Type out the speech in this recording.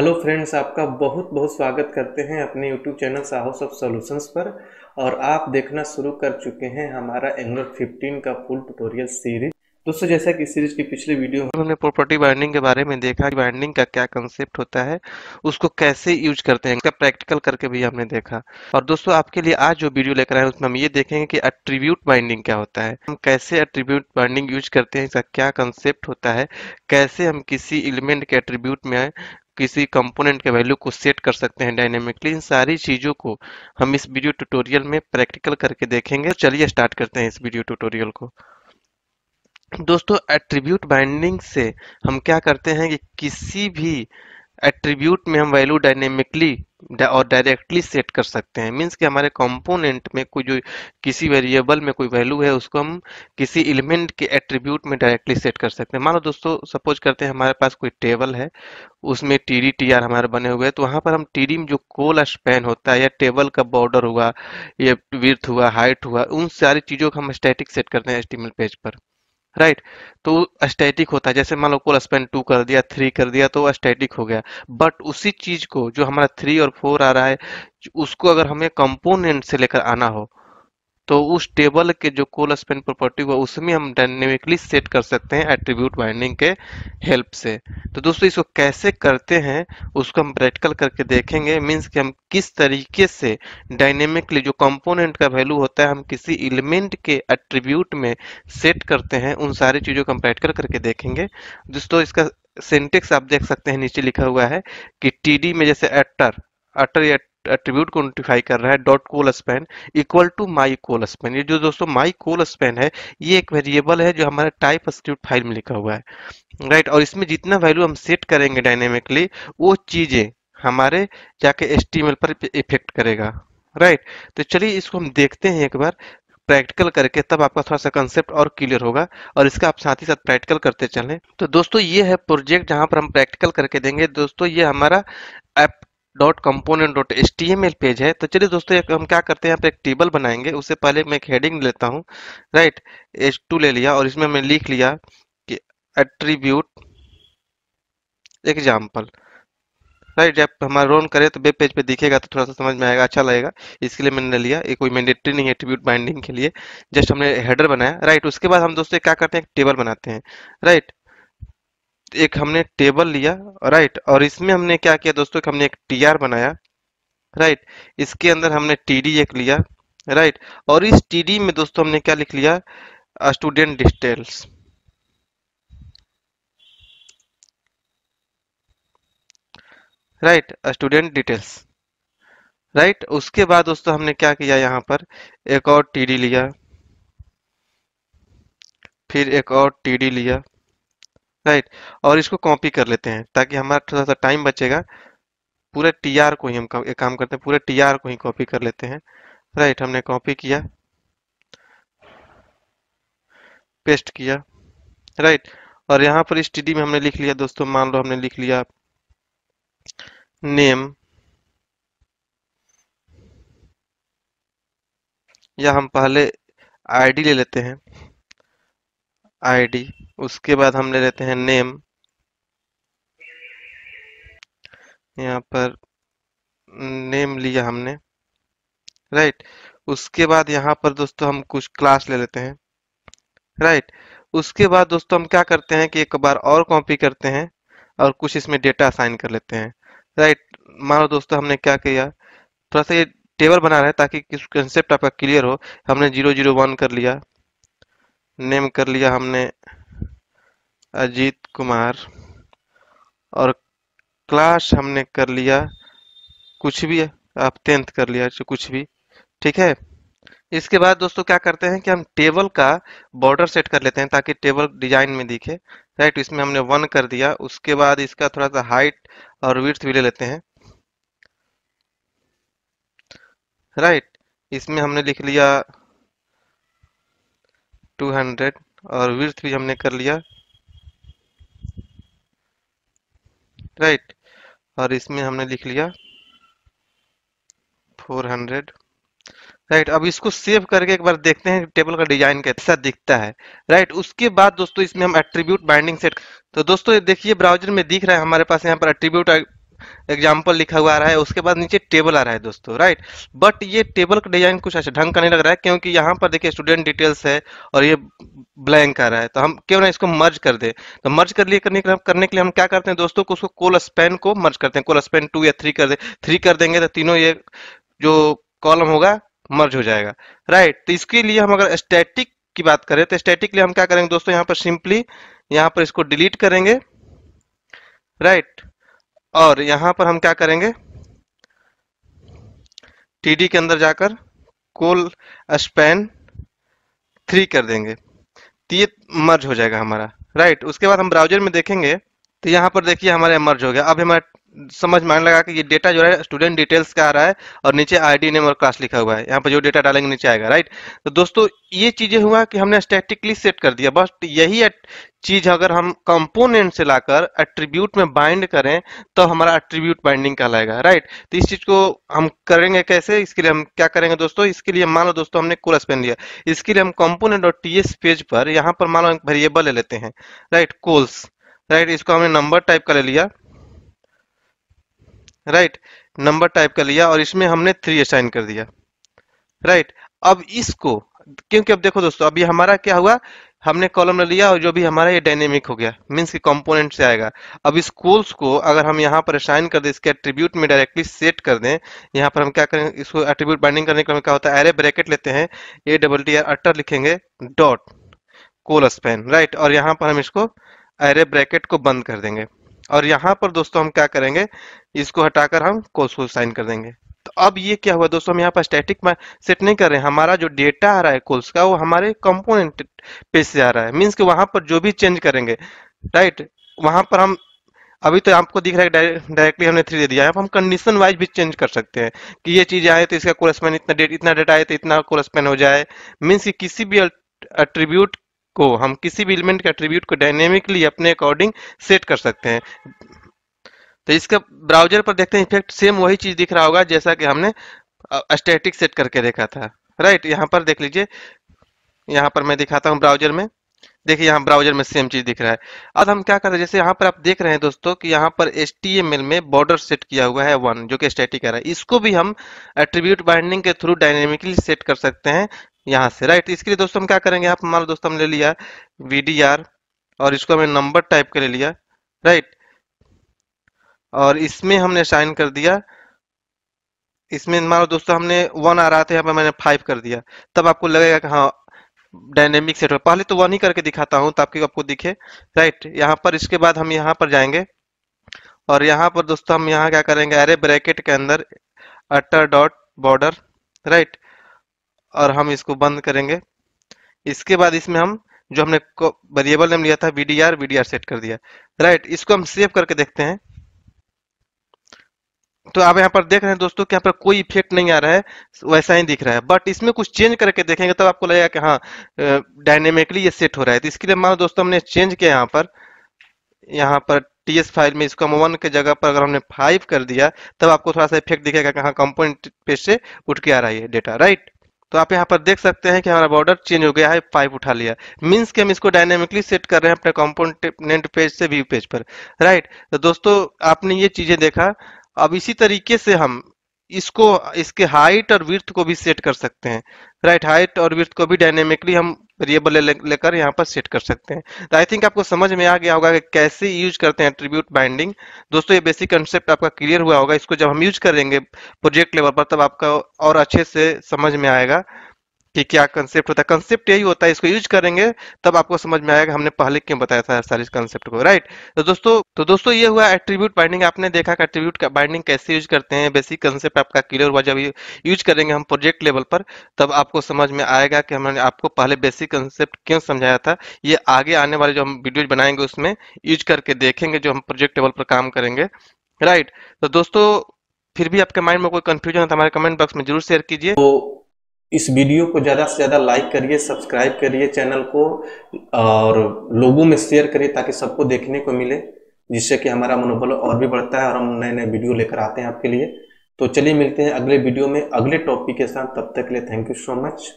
Hello friends आपका बहुत बहुत स्वागत करते हैं अपने YouTube channel Sahas of solutions पर और आप देखना शुरू कर चुके हैं हमारा एंगलर 15 का फुल ट्यूटोरियल सीरीज दोस्तों जैसा कि सीरीज की पिछले वीडियो में हमने प्रॉपर्टी बाइंडिंग के बारे में देखा कि बाइंडिंग का क्या कंसेप्ट होता है उसको कैसे यूज करते हैं इसका प्रैक्टिकल करके भी हमने देखा और दोस्तों आपके लिए आज जो वीडियो लेकर आए उसमें हम ये देखेंगे कि अट्रीब्यूट बाइंडिंग क्या होता है हम कैसे अट्रीब्यूट बाइंडिंग यूज करते हैं इसका क्या कंसेप्ट होता है कैसे हम किसी एलिमेंट के अट्रीब्यूट में किसी कंपोनेंट के वैल्यू को सेट कर सकते हैं डायनेमिकली इन सारी चीज़ों को हम इस वीडियो ट्यूटोरियल में प्रैक्टिकल करके देखेंगे चलिए स्टार्ट करते हैं इस वीडियो ट्यूटोरियल को दोस्तों एट्रीब्यूट बाइंडिंग से हम क्या करते हैं कि किसी भी एट्रीब्यूट में हम वैल्यू डायनेमिकली और डायरेक्टली सेट कर सकते हैं मीन्स कि हमारे कंपोनेंट में कोई जो किसी वेरिएबल में कोई वैल्यू है उसको हम किसी एलिमेंट के एट्रीब्यूट में डायरेक्टली सेट कर सकते हैं मानो दोस्तों सपोज करते हैं हमारे पास कोई टेबल है उसमें टी डी टी आर हमारे बने हुए हैं तो वहाँ पर हम टी डी में जो कोल स्पैन होता है या टेबल का बॉर्डर हुआ या विर्थ हुआ हाइट हुआ उन सारी चीज़ों को हम स्टैटिक सेट करते हैं एस्टिमल पेज पर राइट तो स्टैटिक होता है जैसे मान लो कोल स्पेन टू कर दिया थ्री कर दिया तो स्टैटिक हो गया बट उसी चीज को जो हमारा थ्री और फोर आ रहा है उसको अगर हमें कंपोनेंट से लेकर आना हो तो उस टेबल के जो कोल स्पेन प्रॉपर्टी हुआ उसमें हम डायनेमिकली सेट कर सकते हैं एट्रीब्यूट बाइंडिंग के हेल्प से तो दोस्तों इसको कैसे करते हैं उसको हम प्रैक्टिकल करके देखेंगे मीन्स कि हम किस तरीके से डायनेमिकली जो कंपोनेंट का वैल्यू होता है हम किसी एलिमेंट के एट्रीब्यूट में सेट करते हैं उन सारी चीज़ों को हम प्रैक्टिकल करके देखेंगे दोस्तों इसका सेंटेक्स आप देख सकते हैं नीचे लिखा हुआ है कि टी में जैसे एटर अटर या एट्रीब्यूट को नोटिफाई कर रहा है dot colspan equal to my colspan ये जो दोस्तों माई कोल स्पेन है ये एक वेरिएबल है जो हमारे टाइप स्क्रिप्ट फाइल में लिखा हुआ है राइट right? और इसमें जितना वैल्यू हम सेट करेंगे डायनेमिकली वो चीजें हमारे जाके एस पर इफेक्ट करेगा राइट right? तो चलिए इसको हम देखते हैं एक बार प्रैक्टिकल करके तब आपका थोड़ा सा कंसेप्ट और क्लियर होगा और इसका आप साथ ही साथ प्रैक्टिकल करते चलें तो दोस्तों ये है प्रोजेक्ट जहां पर हम प्रैक्टिकल करके देंगे दोस्तों ये हमारा app dot component dot S T M L page है तो चलिए दोस्तों एक हम क्या करते हैं यहाँ पे एक टेबल बनाएंगे उससे पहले मैं एक हेडिंग लेता हूँ राइट एच टू ले लिया और इसमें मैं लिख लिया कि एट्रीब्यूट एग्जाम्पल राइट जब हमारा रोन करे तो वेब पेज पे दिखेगा तो थोड़ा सा समझ में आएगा अच्छा लगेगा इसके लिए मैंने लिया ये कोई मैंडेटरी नहीं है एट्रीब्यूट बाइंडिंग के लिए जस्ट हमने हेडर बनाया राइट उसके बाद हम दोस्तों क्या करते हैं टेबल बनाते हैं राइट एक हमने टेबल लिया राइट और इसमें हमने क्या किया दोस्तों कि हमने एक टी आर बनाया राइट इसके अंदर हमने टी डी एक लिया राइट और इस टी डी में दोस्तों हमने क्या लिख लिया student details right student details right उसके बाद दोस्तों हमने क्या किया यहां पर एक और डी लिया फिर एक और डी लिया राइट और इसको कॉपी कर लेते हैं ताकि हमारा थोड़ा सा टाइम बचेगा पूरे टी आर को ही हम एक काम करते हैं पूरे टी आर को ही कॉपी कर लेते हैं राइट हमने कॉपी किया पेस्ट किया राइट और यहाँ पर स्टडी में हमने लिख लिया दोस्तों मान लो हमने लिख लिया नेम या हम पहले आईडी ले लेते हैं आईडी उसके बाद हम ले लेते हैं नेम यहाँ पर नेम लिया हमने राइट उसके बाद यहाँ पर दोस्तों हम कुछ क्लास ले लेते हैं राइट उसके बाद दोस्तों हम क्या करते हैं कि एक बार और कॉपी करते हैं और कुछ इसमें डेटा असाइन कर लेते हैं राइट मानो दोस्तों हमने क्या किया थोड़ा सा ये टेबल बना रहे ताकि किस कंसेप्ट आपका क्लियर हो हमने जीरो जीरो वन कर लिया नेम कर लिया हमने अजीत कुमार और क्लास हमने कर लिया कुछ भी आप टेंथ कर लिया कुछ भी ठीक है इसके बाद दोस्तों क्या करते हैं कि हम टेबल का बॉर्डर सेट कर लेते हैं ताकि टेबल डिजाइन में दिखे राइट इसमें हमने वन कर दिया उसके बाद इसका थोड़ा सा हाइट और विर्थ भी ले लेते हैं राइट इसमें हमने लिख लिया 200 और विर्थ भी हमने कर लिया राइट और इसमें हमने लिख लिया 400 राइट अब इसको सेव करके एक बार देखते हैं टेबल का डिजाइन कैसा दिखता है राइट उसके बाद दोस्तों इसमें हम एट्रीब्यूट बाइंडिंग सेट तो दोस्तों देखिए ब्राउजर में दिख रहा है हमारे पास यहाँ पर एट्रीब्यूट एग्जाम्पल लिखा हुआ आ रहा है उसके बाद नीचे टेबल आ रहा है दोस्तों राइट बट ये टेबल का डिजाइन कुछ अच्छा ढंग का नहीं लग रहा है क्योंकि यहाँ पर देखिए स्टूडेंट डिटेल्स है और ये ब्लैंक आ रहा है तो हम क्यों ना इसको मर्ज कर दे तो मर्ज कर लिए करने करने के लिए हम क्या करते हैं दोस्तों को उसको कोल स्पेन को मर्ज करते हैं कोल स्पेन टू या थ्री कर दे थ्री कर देंगे तो तीनों ये जो कॉलम होगा मर्ज हो जाएगा राइट तो इसके लिए हम अगर स्टैटिक की बात करें तो स्टैटिक लिए हम क्या करेंगे दोस्तों यहाँ पर सिंपली यहाँ पर इसको डिलीट करेंगे राइट right. और यहां पर हम क्या करेंगे टीडी के अंदर जाकर कोल स्पैन थ्री कर देंगे तो ये मर्ज हो जाएगा हमारा राइट उसके बाद हम ब्राउजर में देखेंगे तो यहां पर देखिए हमारा मर्ज हो गया अब हमारा समझ में आने लगा कि ये डेटा जो है स्टूडेंट डिटेल्स का आ रहा है और नीचे आईडी नेम और क्लास लिखा हुआ है यहाँ पर जो डेटा डालेंगे नीचे आएगा राइट तो दोस्तों ये चीजें हुआ कि हमने स्टैटिकली सेट कर दिया बस यही चीज अगर हम कंपोनेंट से लाकर एट्रीब्यूट में बाइंड करें तो हमारा एट्रीब्यूट बाइंडिंग कहलाएगा राइट तो इस चीज को हम करेंगे कैसे इसके लिए हम क्या करेंगे दोस्तों इसके लिए मान लो दोस्तों हमने कुल पेन लिया इसके लिए हम कॉम्पोनेंट और टीएस पेज पर यहाँ पर मान लो वेरिएबल ले लेते हैं राइट कोल्स राइट इसको हमने नंबर टाइप का ले लिया राइट नंबर टाइप का लिया और इसमें हमने थ्री असाइन कर दिया राइट अब इसको क्योंकि अब देखो दोस्तों अभी हमारा क्या हुआ हमने कॉलम लिया और जो भी हमारा ये डायनेमिक हो गया मीन्स की कंपोनेंट से आएगा अब इस कोल्स को अगर हम यहाँ पर असाइन कर दें इसके एट्रीब्यूट में डायरेक्टली सेट कर दें यहाँ पर हम क्या करें इसको एट्रीब्यूट बाइंडिंग करने के लिए क्या होता है एरे ब्रैकेट लेते हैं ए डबल टी आर अटर लिखेंगे डॉट कोल स्पेन राइट और यहाँ पर हम इसको एरे ब्रैकेट को बंद कर देंगे और यहाँ पर दोस्तों हम क्या करेंगे इसको हटाकर हम कोस को साइन कर देंगे तो अब ये क्या हुआ दोस्तों हम यहाँ पर स्टैटिक सेट नहीं कर रहे हैं हमारा जो डेटा आ रहा है कोल्स का वो हमारे कंपोनेंट पे से आ रहा है मीन्स कि वहां पर जो भी चेंज करेंगे राइट वहां पर हम अभी तो आपको दिख रहा है डायरेक्टली हमने थ्री दे दिया है हम कंडीशन वाइज भी चेंज कर सकते हैं कि ये चीज आए तो इसका कोरस्पेंड इतना डेट इतना डेटा आए तो इतना कोरस्पेंड हो जाए मीन्स कि किसी भी अट्रीब्यूट को हम किसी भी एलिमेंट के एट्रीब्यूट को डायनेमिकली अपने अकॉर्डिंग सेट कर सकते हैं तो इसका ब्राउजर पर देखते हैं इफेक्ट सेम वही चीज दिख रहा होगा जैसा कि हमने स्टैटिक सेट करके देखा था राइट यहाँ पर देख लीजिए यहाँ पर मैं दिखाता हूँ ब्राउजर में देखिए यहाँ ब्राउजर में सेम चीज दिख रहा है अब हम क्या कर रहे हैं जैसे यहाँ पर आप देख रहे हैं दोस्तों कि यहाँ पर एस में बॉर्डर सेट किया हुआ है वन जो कि स्टैटिक है इसको भी हम एट्रीब्यूट बाइंडिंग के थ्रू डायनेमिकली सेट कर सकते हैं यहां से राइट इसके लिए दोस्तों हम क्या करेंगे आप मान लो दोस्तों हमने ले लिया वी और इसको हमने नंबर टाइप कर ले लिया राइट और इसमें हमने साइन कर दिया इसमें मान लो दोस्तों हमने वन आ रहा था यहाँ पर मैंने फाइव कर दिया तब आपको लगेगा कि हाँ डायनेमिक सेट पहले तो वन ही करके दिखाता हूँ ताकि आपको दिखे राइट यहाँ पर इसके बाद हम यहाँ पर जाएंगे और यहाँ पर दोस्तों हम यहाँ क्या करेंगे अरे ब्रैकेट के अंदर अटर डॉट बॉर्डर राइट और हम इसको बंद करेंगे इसके बाद इसमें हम जो हमने वेरिएबल नेम लिया था वी डी सेट कर दिया राइट इसको हम सेव करके देखते हैं तो आप यहाँ पर देख रहे हैं दोस्तों कि यहाँ पर कोई इफेक्ट नहीं आ रहा है वैसा ही दिख रहा है बट इसमें कुछ चेंज करके देखेंगे तो आपको लगेगा कि हाँ डायनेमिकली ये सेट हो रहा है तो इसके लिए मानो दोस्तों हमने चेंज किया यहाँ पर यहाँ पर टी एस फाइल में इसको हम वन के जगह पर अगर हमने फाइव कर दिया तब आपको थोड़ा सा इफेक्ट दिखेगा कि हाँ कंपोनेंट पेज से उठ के आ रहा है डेटा राइट तो आप यहाँ पर देख सकते हैं कि हमारा बॉर्डर चेंज हो गया है पाइप उठा लिया मीन्स कि हम इसको डायनेमिकली सेट कर रहे हैं अपने कॉम्पोनेंट पेज से व्यू पेज पर राइट तो दोस्तों आपने ये चीजें देखा अब इसी तरीके से हम इसको इसके हाइट और विर्थ को भी सेट कर सकते हैं राइट हाइट और विर्थ को भी डायनेमिकली हम वेरिएबल लेकर यहाँ पर सेट कर सकते हैं तो आई थिंक आपको समझ में आ गया होगा कि कैसे यूज करते हैं एट्रीब्यूट बाइंडिंग दोस्तों ये बेसिक कंसेप्ट आपका क्लियर हुआ होगा इसको जब हम यूज करेंगे प्रोजेक्ट लेवल पर तब आपका और अच्छे से समझ में आएगा कि क्या कंसेप्ट होता है कंसेप्ट यही होता है इसको यूज करेंगे तब आपको समझ में आएगा हमने पहले क्यों बताया था सारे कंसेप्ट को राइट तो दोस्तों तो दोस्तों ये हुआ एट्रीब्यूट बाइंडिंग आपने देखा कि एट्रीब्यूट का बाइंडिंग कैसे यूज करते हैं बेसिक कंसेप्ट आपका क्लियर हुआ जब यूज करेंगे हम प्रोजेक्ट लेवल पर तब आपको समझ में आएगा कि हमने आपको पहले बेसिक कंसेप्ट क्यों समझाया था ये आगे आने वाले जो हम वीडियो बनाएंगे उसमें यूज करके देखेंगे जो हम प्रोजेक्ट लेवल पर काम करेंगे राइट तो दोस्तों फिर भी आपके माइंड में कोई कंफ्यूजन है तो हमारे कमेंट बॉक्स में जरूर शेयर कीजिए तो इस वीडियो को ज़्यादा से ज़्यादा लाइक करिए सब्सक्राइब करिए चैनल को और लोगों में शेयर करिए ताकि सबको देखने को मिले जिससे कि हमारा मनोबल और भी बढ़ता है और हम नए नए वीडियो लेकर आते हैं आपके लिए तो चलिए मिलते हैं अगले वीडियो में अगले टॉपिक के साथ तब तक के लिए थैंक यू सो मच